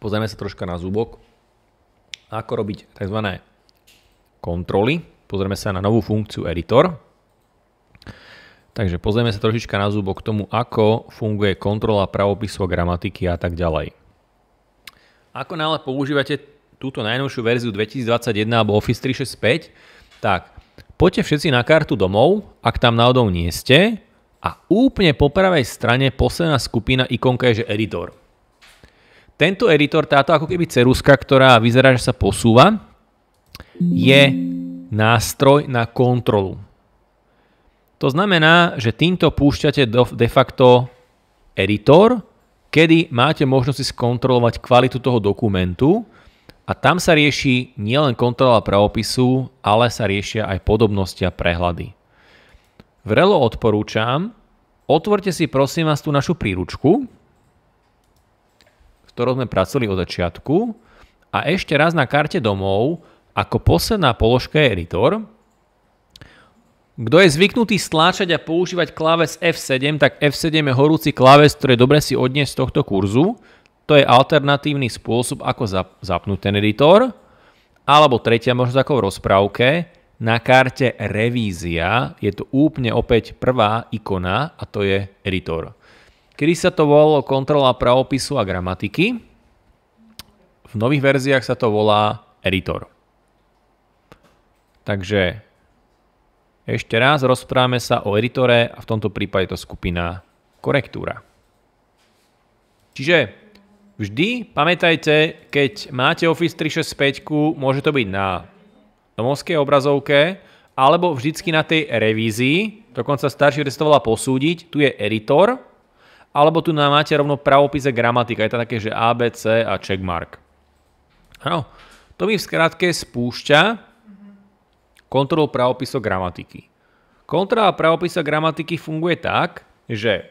Pozrieme sa troška na zúbok. Ako robiť tzv. kontroly. Pozrieme sa na novú funkciu editor. Takže pozrieme sa trošička na zúbok k tomu, ako funguje kontrola pravopisu, gramatiky a tak ďalej. Ako náhle používate túto najnovšiu verziu 2021 alebo Office 365, tak poďte všetci na kartu domov, ak tam náhodou nie ste, a úplne po pravej strane posledná skupina ikonka je, že editor. Tento editor, táto ako keby ceruska, ktorá vyzerá, že sa posúva, je nástroj na kontrolu. To znamená, že týmto púšťate de facto editor, kedy máte možnosť skontrolovať kvalitu toho dokumentu a tam sa rieši nielen kontrola pravopisu, ale sa riešia aj podobnosti a prehľady. Vrelo odporúčam, otvorte si prosím vás tú našu príručku, ktorou sme pracovali od začiatku. A ešte raz na karte domov, ako posledná položka je editor. Kto je zvyknutý stláčať a používať kláves F7, tak F7 je horúci kláves, ktorý je dobre si odniesť z tohto kurzu. To je alternatívny spôsob, ako zapnúť ten editor. Alebo tretia možnosť ako v rozprávke, na karte revízia je tu úplne opäť prvá ikona a to je editor. Kedy sa to volalo kontrola pravopisu a gramatiky. V nových verziách sa to volá editor. Takže ešte raz rozprávame sa o editore a v tomto prípade to skupina korektúra. Čiže vždy pamätajte, keď máte Office 365, môže to byť na domovskej obrazovke, alebo vždycky na tej revízii, dokonca starší verzie to volá posúdiť, tu je editor, alebo tu nám máte rovno pravopise gramatika. Je to také, že ABC a checkmark. No, to mi v skratke spúšťa kontrolu pravopiso gramatiky. Kontrola pravopisa gramatiky funguje tak, že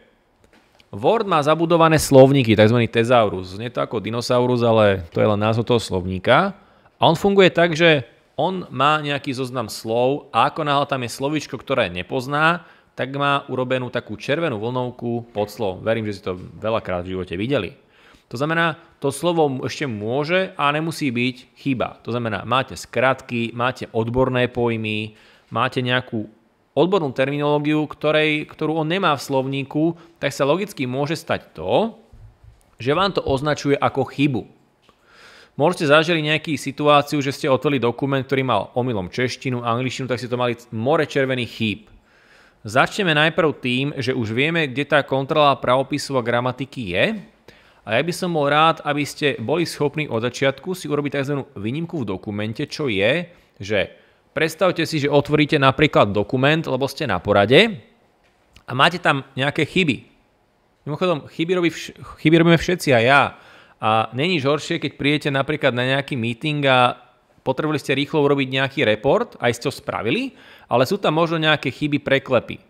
Word má zabudované slovníky, tzv. tezaurus. Znie to ako dinosaurus, ale to je len názov toho slovníka. A on funguje tak, že on má nejaký zoznam slov a ako náhle tam je slovičko, ktoré nepozná, tak má urobenú takú červenú vlnovku pod slovom. Verím, že si to veľakrát v živote videli. To znamená, to slovo ešte môže a nemusí byť chyba. To znamená, máte skratky, máte odborné pojmy, máte nejakú odbornú terminológiu, ktorej, ktorú on nemá v slovníku, tak sa logicky môže stať to, že vám to označuje ako chybu. Môžete zažili nejakú situáciu, že ste otvorili dokument, ktorý mal omylom češtinu, angličtinu, tak ste to mali more červených chýb. Začneme najprv tým, že už vieme, kde tá kontrola pravopisu a gramatiky je. A ja by som bol rád, aby ste boli schopní od začiatku si urobiť tzv. výnimku v dokumente, čo je, že predstavte si, že otvoríte napríklad dokument, lebo ste na porade a máte tam nejaké chyby. Mimochodom, chyby, robí vš- chyby robíme všetci a ja. A není horšie, keď prídete napríklad na nejaký meeting a potrebovali ste rýchlo urobiť nejaký report, aj ste ho spravili, ale sú tam možno nejaké chyby, preklepy.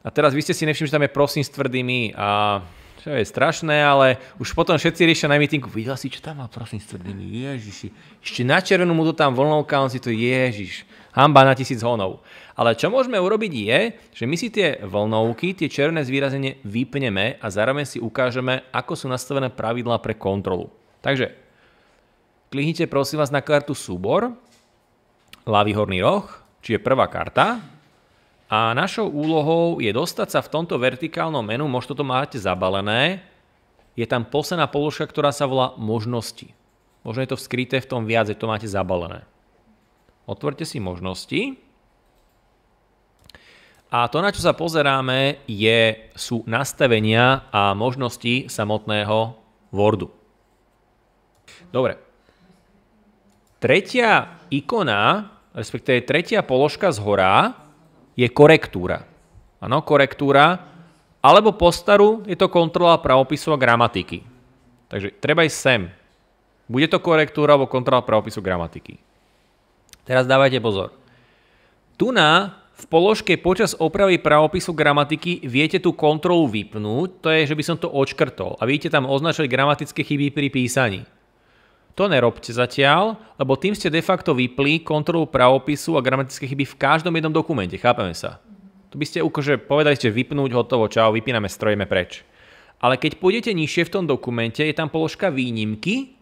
A teraz vy ste si nevšimli, že tam je prosím s tvrdými a čo je strašné, ale už potom všetci riešia na mítinku. Videl si, čo tam má prosím s tvrdými? Ježiši. Ešte na červenú mu to tam vlnovka, on si to ježiš. Hamba na tisíc honov. Ale čo môžeme urobiť je, že my si tie vlnovky, tie červené zvýrazenie vypneme a zároveň si ukážeme, ako sú nastavené pravidlá pre kontrolu. Takže klihnite prosím vás na kartu súbor, ľavý horný roh, čiže prvá karta. A našou úlohou je dostať sa v tomto vertikálnom menu, možno to máte zabalené, je tam posledná položka, ktorá sa volá možnosti. Možno je to skryté v tom viac, to máte zabalené. Otvorte si možnosti. A to, na čo sa pozeráme, je, sú nastavenia a možnosti samotného Wordu. Dobre. Tretia ikona respektíve tretia položka z hora je korektúra. Áno, korektúra. Alebo po staru je to kontrola pravopisu a gramatiky. Takže treba ísť sem. Bude to korektúra alebo kontrola pravopisu gramatiky. Teraz dávajte pozor. Tu na v položke počas opravy pravopisu gramatiky viete tú kontrolu vypnúť, to je, že by som to odškrtol a vidíte tam označovať gramatické chyby pri písaní. To nerobte zatiaľ, lebo tým ste de facto vypli kontrolu pravopisu a gramatické chyby v každom jednom dokumente, chápeme sa. Tu by ste ukože, povedali ste vypnúť, hotovo, čau, vypíname, strojeme preč. Ale keď pôjdete nižšie v tom dokumente, je tam položka výnimky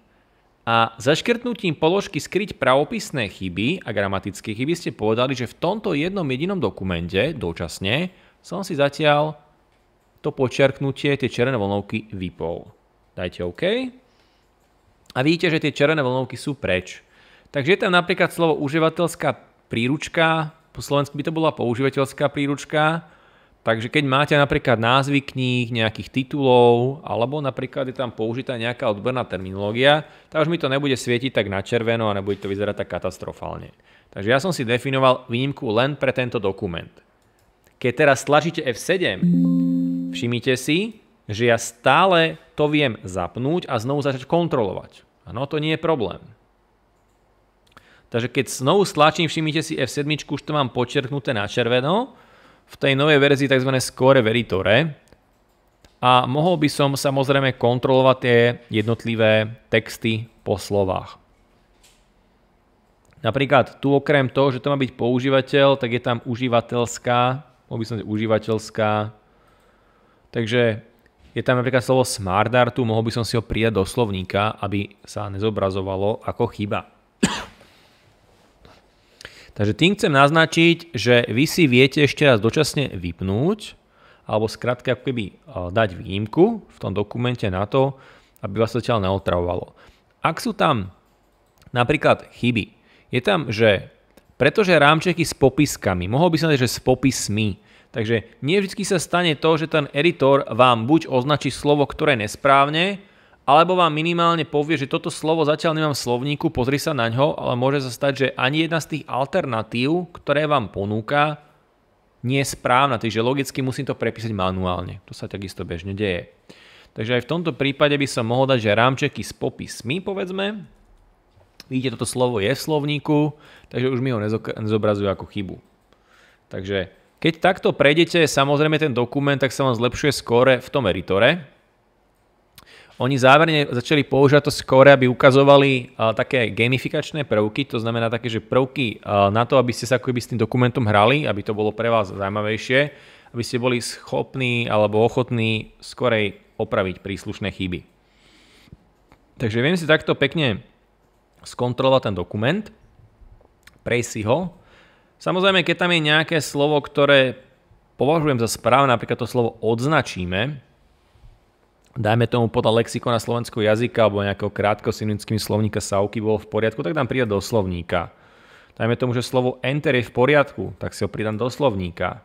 a zaškrtnutím položky skryť pravopisné chyby a gramatické chyby ste povedali, že v tomto jednom jedinom dokumente, dočasne, som si zatiaľ to počiarknutie, tie červené vlnovky vypol. Dajte OK a vidíte, že tie červené vlnovky sú preč. Takže je tam napríklad slovo užívateľská príručka, po slovensku by to bola používateľská príručka, takže keď máte napríklad názvy kníh, nejakých titulov, alebo napríklad je tam použitá nejaká odborná terminológia, tak už mi to nebude svietiť tak na červeno a nebude to vyzerať tak katastrofálne. Takže ja som si definoval výnimku len pre tento dokument. Keď teraz stlačíte F7, všimnite si, že ja stále to viem zapnúť a znovu začať kontrolovať. Áno, to nie je problém. Takže keď znovu stlačím, všimnite si F7, už to mám počerknuté na červeno, v tej novej verzii tzv. score veritore a mohol by som samozrejme kontrolovať tie jednotlivé texty po slovách. Napríklad tu okrem toho, že to má byť používateľ, tak je tam užívateľská, mohol by som užívateľská, takže je tam napríklad slovo smart artu, mohol by som si ho pridať do slovníka, aby sa nezobrazovalo ako chyba. Takže tým chcem naznačiť, že vy si viete ešte raz dočasne vypnúť, alebo skrátka ako keby eh, dať výjimku v tom dokumente na to, aby vás to ťa neotravovalo. Ak sú tam napríklad chyby, je tam, že pretože rámčeky s popiskami, mohol by som dať, že s popismi, Takže nie vždy sa stane to, že ten editor vám buď označí slovo, ktoré nesprávne, alebo vám minimálne povie, že toto slovo zatiaľ nemám v slovníku, pozri sa na ňo, ale môže sa stať, že ani jedna z tých alternatív, ktoré vám ponúka, nie je správna, takže logicky musím to prepísať manuálne. To sa takisto bežne deje. Takže aj v tomto prípade by som mohol dať, že rámčeky s popismi, povedzme. Vidíte, toto slovo je v slovníku, takže už mi ho nezobrazujú ako chybu. Takže keď takto prejdete samozrejme ten dokument, tak sa vám zlepšuje skóre v tom editore. Oni záverne začali používať to skóre, aby ukazovali uh, také gamifikačné prvky, to znamená také, že prvky uh, na to, aby ste sa akoby s tým dokumentom hrali, aby to bolo pre vás zaujímavejšie, aby ste boli schopní alebo ochotní skorej opraviť príslušné chyby. Takže viem si takto pekne skontrolovať ten dokument, prejsť si ho Samozrejme, keď tam je nejaké slovo, ktoré považujem za správne, napríklad to slovo odznačíme, dajme tomu podľa lexikona slovenského jazyka alebo nejakého krátkosynickým slovníka Sauky bolo v poriadku, tak dám pridať do slovníka. Dajme tomu, že slovo enter je v poriadku, tak si ho pridám do slovníka.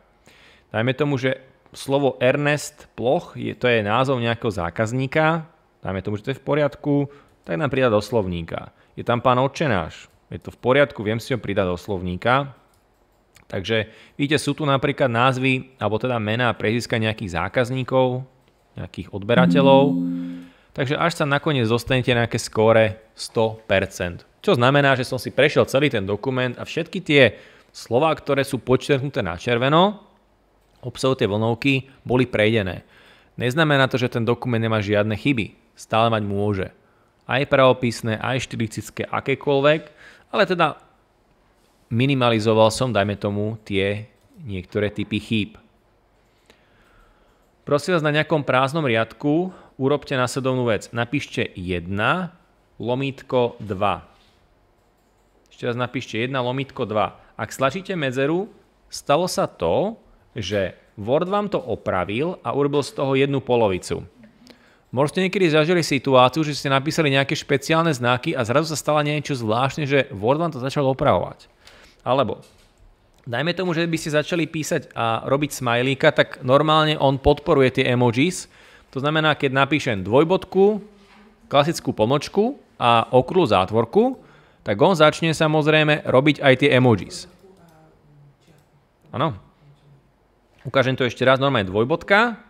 Dajme tomu, že slovo Ernest Ploch, je, to je názov nejakého zákazníka, dajme tomu, že to je v poriadku, tak nám pridá do slovníka. Je tam pán Očenáš, je to v poriadku, viem si ho pridať do slovníka, Takže vidíte, sú tu napríklad názvy, alebo teda mená preziska nejakých zákazníkov, nejakých odberateľov. Takže až sa nakoniec dostanete na nejaké skóre 100%. Čo znamená, že som si prešiel celý ten dokument a všetky tie slova, ktoré sú počerknuté na červeno, obsahujú tie vlnovky, boli prejdené. Neznamená to, že ten dokument nemá žiadne chyby. Stále mať môže. Aj pravopisné, aj štyricické, akékoľvek, ale teda minimalizoval som, dajme tomu, tie niektoré typy chýb. Prosím vás, na nejakom prázdnom riadku urobte následovnú vec. Napíšte 1, lomítko 2. Ešte raz napíšte 1, lomítko 2. Ak slažíte medzeru, stalo sa to, že Word vám to opravil a urobil z toho jednu polovicu. Možno ste niekedy zažili situáciu, že ste napísali nejaké špeciálne znaky a zrazu sa stala niečo zvláštne, že Word vám to začal opravovať. Alebo dajme tomu, že by ste začali písať a robiť smajlíka, tak normálne on podporuje tie emojis. To znamená, keď napíšem dvojbodku, klasickú pomočku a okrúhlu zátvorku, tak on začne samozrejme robiť aj tie emojis. Áno. Ukážem to ešte raz, normálne dvojbodka,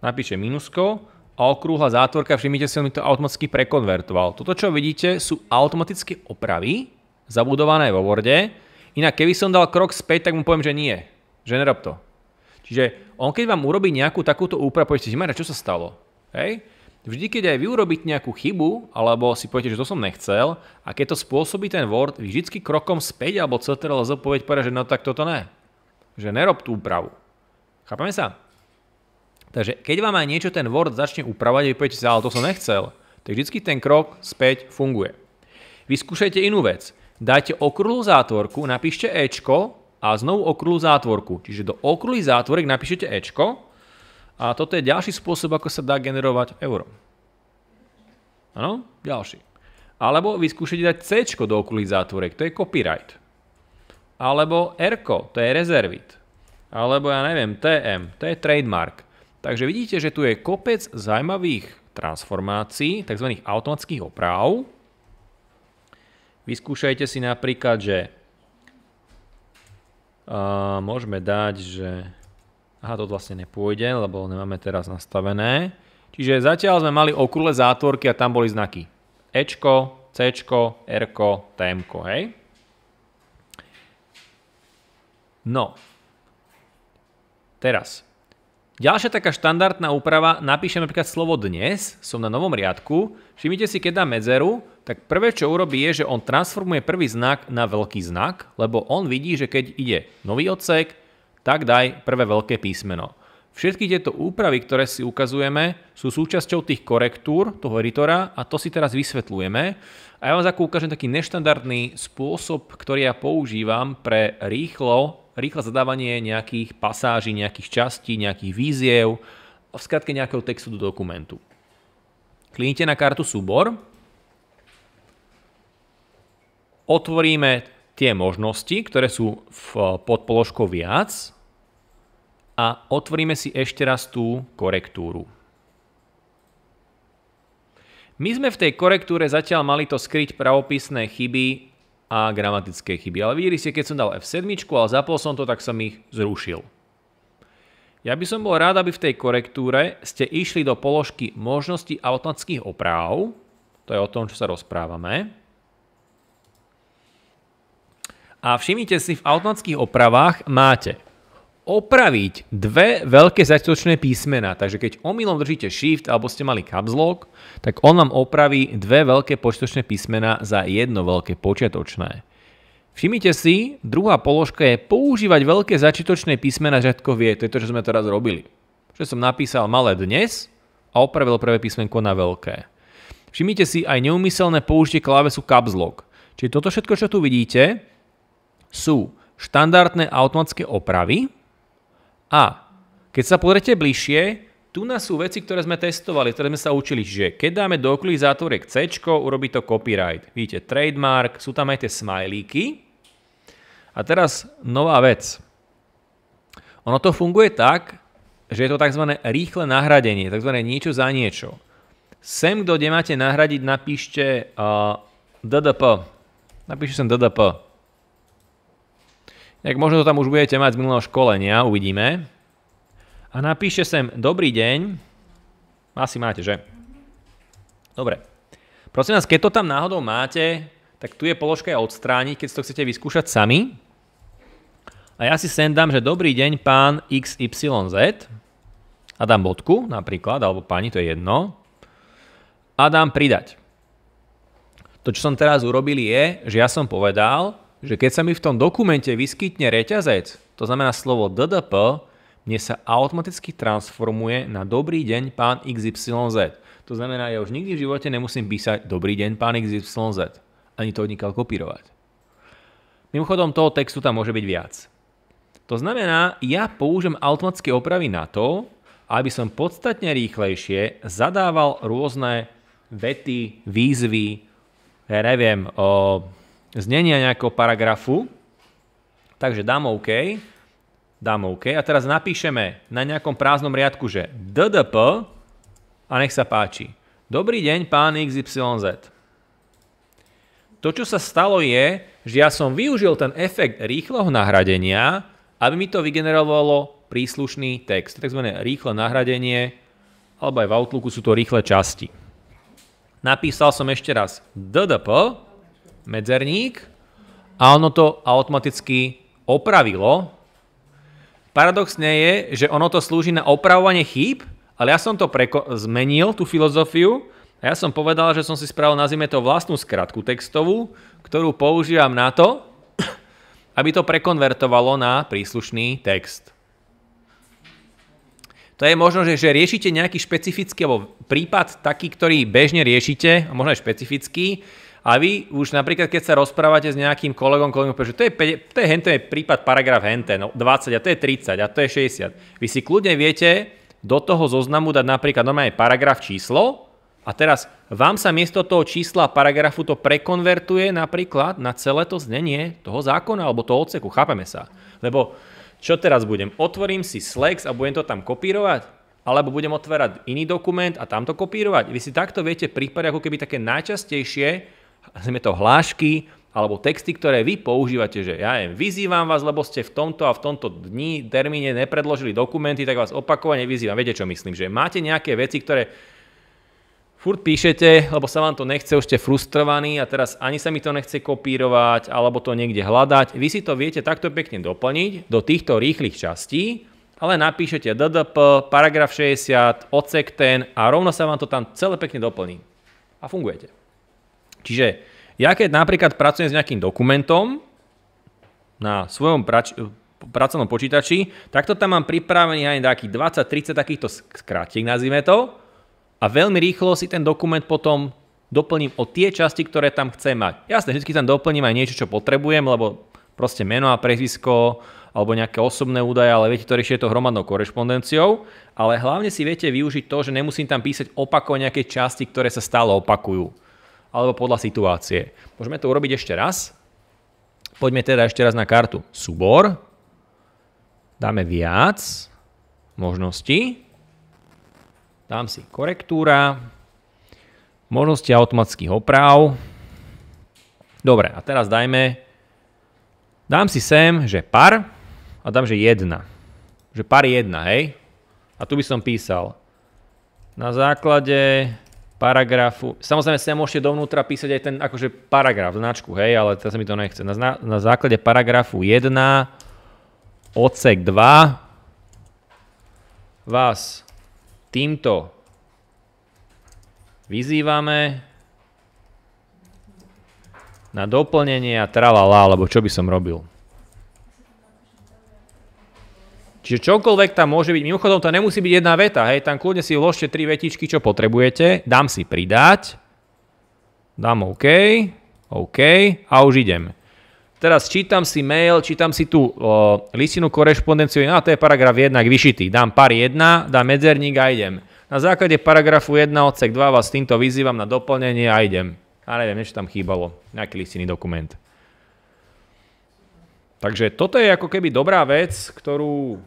napíšem minusko a okrúhla zátvorka, všimnite si, on mi to automaticky prekonvertoval. Toto, čo vidíte, sú automatické opravy, zabudované vo Worde, Inak keby som dal krok späť, tak mu poviem, že nie. Že nerob to. Čiže on keď vám urobí nejakú takúto úpravu, poviete si, čo sa stalo? Hej? Vždy, keď aj vy urobíte nejakú chybu, alebo si poviete, že to som nechcel, a keď to spôsobí ten Word, vy vždy krokom späť alebo CTRL zopoveď povedať, že no tak toto ne. Že nerob tú úpravu. Chápame sa? Takže keď vám aj niečo ten Word začne upravať, vy poviete si, ale to som nechcel, tak vždy ten krok späť funguje. Vyskúšajte inú vec dajte okrúhlu zátvorku, napíšte Ečko a znovu okrúhlu zátvorku. Čiže do okrúhly zátvorek napíšete Ečko a toto je ďalší spôsob, ako sa dá generovať euro. Áno, ďalší. Alebo vyskúšate dať C do okrúhlych zátvorek, to je copyright. Alebo Rko, to je rezervit. Alebo ja neviem, TM, to je trademark. Takže vidíte, že tu je kopec zaujímavých transformácií, tzv. automatických oprav, Vyskúšajte si napríklad, že uh, môžeme dať, že aha, to vlastne nepôjde, lebo nemáme teraz nastavené. Čiže zatiaľ sme mali okrúhle zátvorky a tam boli znaky. Ečko, Cčko, Rko, Tmko, hej? No. Teraz. Ďalšia taká štandardná úprava, napíšem napríklad slovo dnes, som na novom riadku, všimnite si, keď dá medzeru, tak prvé, čo urobí, je, že on transformuje prvý znak na veľký znak, lebo on vidí, že keď ide nový odsek, tak daj prvé veľké písmeno. Všetky tieto úpravy, ktoré si ukazujeme, sú súčasťou tých korektúr toho editora a to si teraz vysvetľujeme. A ja vám ako ukážem taký neštandardný spôsob, ktorý ja používam pre rýchlo rýchle zadávanie nejakých pasáží, nejakých častí, nejakých víziev, v skratke nejakého textu do dokumentu. Kliknite na kartu súbor, otvoríme tie možnosti, ktoré sú v podpoložkou viac a otvoríme si ešte raz tú korektúru. My sme v tej korektúre zatiaľ mali to skryť pravopisné chyby a gramatické chyby. Ale videli ste, keď som dal F7, ale zapol som to, tak som ich zrušil. Ja by som bol rád, aby v tej korektúre ste išli do položky možnosti automatických opráv. To je o tom, čo sa rozprávame. A všimnite si, v automatických opravách máte opraviť dve veľké začiatočné písmena. Takže keď omylom držíte shift alebo ste mali caps lock, tak on vám opraví dve veľké počiatočné písmena za jedno veľké počiatočné. Všimnite si, druhá položka je používať veľké začiatočné písmena, žiadkovie. To je to, čo sme teraz robili. Že som napísal malé dnes a opravil prvé písmenko na veľké. Všimnite si aj neumyselné použitie klávesu caps lock. Čiže toto všetko, čo tu vidíte, sú štandardné automatické opravy, a keď sa pozrete bližšie, tu nás sú veci, ktoré sme testovali, ktoré sme sa učili, že keď dáme do okolí zátvorek C, urobí to copyright. Vidíte, trademark, sú tam aj tie smajlíky. A teraz nová vec. Ono to funguje tak, že je to tzv. rýchle nahradenie, tzv. niečo za niečo. Sem, kto nemáte nahradiť, napíšte uh, DDP. Napíšte sem DDP. Tak možno to tam už budete mať z minulého školenia, uvidíme. A napíše sem dobrý deň. Asi máte, že? Dobre. Prosím vás, keď to tam náhodou máte, tak tu je položka aj odstrániť, keď si to chcete vyskúšať sami. A ja si sem dám, že dobrý deň pán XYZ. A dám bodku napríklad, alebo pani, to je jedno. A dám pridať. To, čo som teraz urobil je, že ja som povedal, že keď sa mi v tom dokumente vyskytne reťazec, to znamená slovo DDP, mne sa automaticky transformuje na dobrý deň pán XYZ. To znamená, ja už nikdy v živote nemusím písať dobrý deň pán XYZ. Ani to odnikal kopírovať. Mimochodom, toho textu tam môže byť viac. To znamená, ja použijem automatické opravy na to, aby som podstatne rýchlejšie zadával rôzne vety, výzvy, ja neviem, znenia nejakého paragrafu, takže dám OK, dám OK a teraz napíšeme na nejakom prázdnom riadku, že DDP a nech sa páči. Dobrý deň, pán XYZ. To, čo sa stalo je, že ja som využil ten efekt rýchleho nahradenia, aby mi to vygenerovalo príslušný text. Tzv. rýchle nahradenie, alebo aj v Outlooku sú to rýchle časti. Napísal som ešte raz DDP medzerník a ono to automaticky opravilo. Paradoxne je, že ono to slúži na opravovanie chýb, ale ja som to preko- zmenil, tú filozofiu, a ja som povedal, že som si spravil, nazvime to, vlastnú skratku textovú, ktorú používam na to, aby to prekonvertovalo na príslušný text. To je možno, že, že riešite nejaký špecifický alebo prípad taký, ktorý bežne riešite, a možno aj špecifický, a vy už napríklad, keď sa rozprávate s nejakým kolegom, kolegom povie, že to je, 5, to je henten, prípad paragraf hente, no 20 a to je 30 a to je 60. Vy si kľudne viete do toho zoznamu dať napríklad normálne paragraf číslo a teraz vám sa miesto toho čísla paragrafu to prekonvertuje napríklad na celé to znenie toho zákona alebo toho odseku. Chápeme sa. Lebo čo teraz budem? Otvorím si Slex a budem to tam kopírovať? alebo budem otvárať iný dokument a tamto kopírovať. Vy si takto viete prípady ako keby také najčastejšie sme to hlášky alebo texty, ktoré vy používate, že ja jem, vyzývam vás, lebo ste v tomto a v tomto dni, termíne nepredložili dokumenty, tak vás opakovane vyzývam. Viete, čo myslím? Že máte nejaké veci, ktoré furt píšete, lebo sa vám to nechce, už ste frustrovaní a teraz ani sa mi to nechce kopírovať, alebo to niekde hľadať. Vy si to viete takto pekne doplniť do týchto rýchlych častí, ale napíšete DDP, paragraf 60, odsek ten a rovno sa vám to tam celé pekne doplní. A fungujete. Čiže ja keď napríklad pracujem s nejakým dokumentom na svojom prač- pracovnom počítači, to tam mám pripravený aj nejakých 20-30 takýchto skratiek, nazvime to, a veľmi rýchlo si ten dokument potom doplním o tie časti, ktoré tam chcem mať. Jasne, vždy tam doplním aj niečo, čo potrebujem, lebo proste meno a prezisko, alebo nejaké osobné údaje, ale viete to riešiť to hromadnou korešpondenciou, ale hlavne si viete využiť to, že nemusím tam písať opakovať nejaké časti, ktoré sa stále opakujú alebo podľa situácie. Môžeme to urobiť ešte raz. Poďme teda ešte raz na kartu súbor. Dáme viac možností, Dám si korektúra, možnosti automatických oprav. Dobre, a teraz dajme, dám si sem, že par a dám, že jedna, Že par jedna hej? A tu by som písal na základe paragrafu. Samozrejme, sa môžete dovnútra písať aj ten akože paragraf, značku, hej, ale teraz mi to nechce. Na, na základe paragrafu 1, odsek 2, vás týmto vyzývame na doplnenie a tralala, alebo čo by som robil. Čiže čokoľvek tam môže byť. Mimochodom, to nemusí byť jedna veta, hej, tam kľudne si vložte tri vetičky, čo potrebujete, dám si pridať, dám OK, OK a už idem. Teraz čítam si mail, čítam si tú o, listinu korešpondenciu, no a to je paragraf 1 vyšitý. Dám par 1, dám medzerník a idem. Na základe paragrafu 1 odsek 2 vás týmto vyzývam na doplnenie a idem. A neviem, niečo tam chýbalo, nejaký listinný dokument. Takže toto je ako keby dobrá vec, ktorú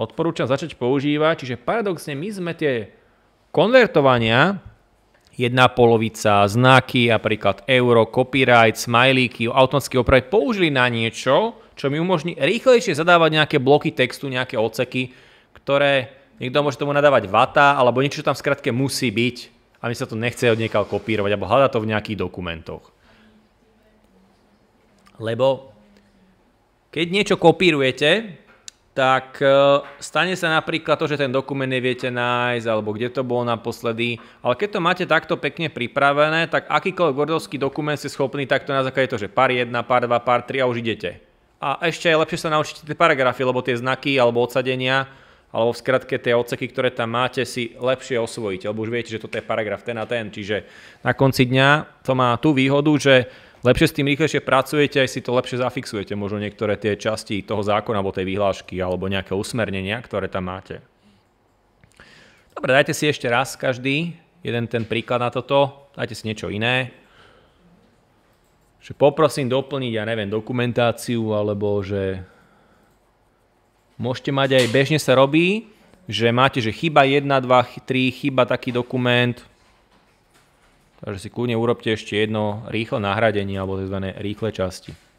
odporúčam začať používať. Čiže paradoxne my sme tie konvertovania, jedna polovica, znaky, napríklad euro, copyright, smajlíky, automatický opravy použili na niečo, čo mi umožní rýchlejšie zadávať nejaké bloky textu, nejaké odseky, ktoré niekto môže tomu nadávať vata, alebo niečo tam skrátke skratke musí byť a my sa to nechce od niekaľ kopírovať, alebo hľada to v nejakých dokumentoch. Lebo keď niečo kopírujete, tak e, stane sa napríklad to, že ten dokument neviete nájsť, alebo kde to bolo naposledy. Ale keď to máte takto pekne pripravené, tak akýkoľvek gordovský dokument ste schopný takto na základe to, že par 1, par 2, par 3 a už idete. A ešte aj lepšie sa naučíte tie paragrafy, lebo tie znaky alebo odsadenia, alebo v skratke tie odseky, ktoré tam máte, si lepšie osvojíte, lebo už viete, že toto je paragraf ten a ten. Čiže na konci dňa to má tú výhodu, že lepšie s tým rýchlejšie pracujete, aj si to lepšie zafixujete, možno niektoré tie časti toho zákona alebo tej vyhlášky alebo nejaké usmernenia, ktoré tam máte. Dobre, dajte si ešte raz každý jeden ten príklad na toto, dajte si niečo iné. Že poprosím doplniť, ja neviem, dokumentáciu, alebo že môžete mať aj, bežne sa robí, že máte, že chyba 1, 2, 3, chyba taký dokument, Takže si kľudne urobte ešte jedno rýchle nahradenie alebo tzv. rýchle časti.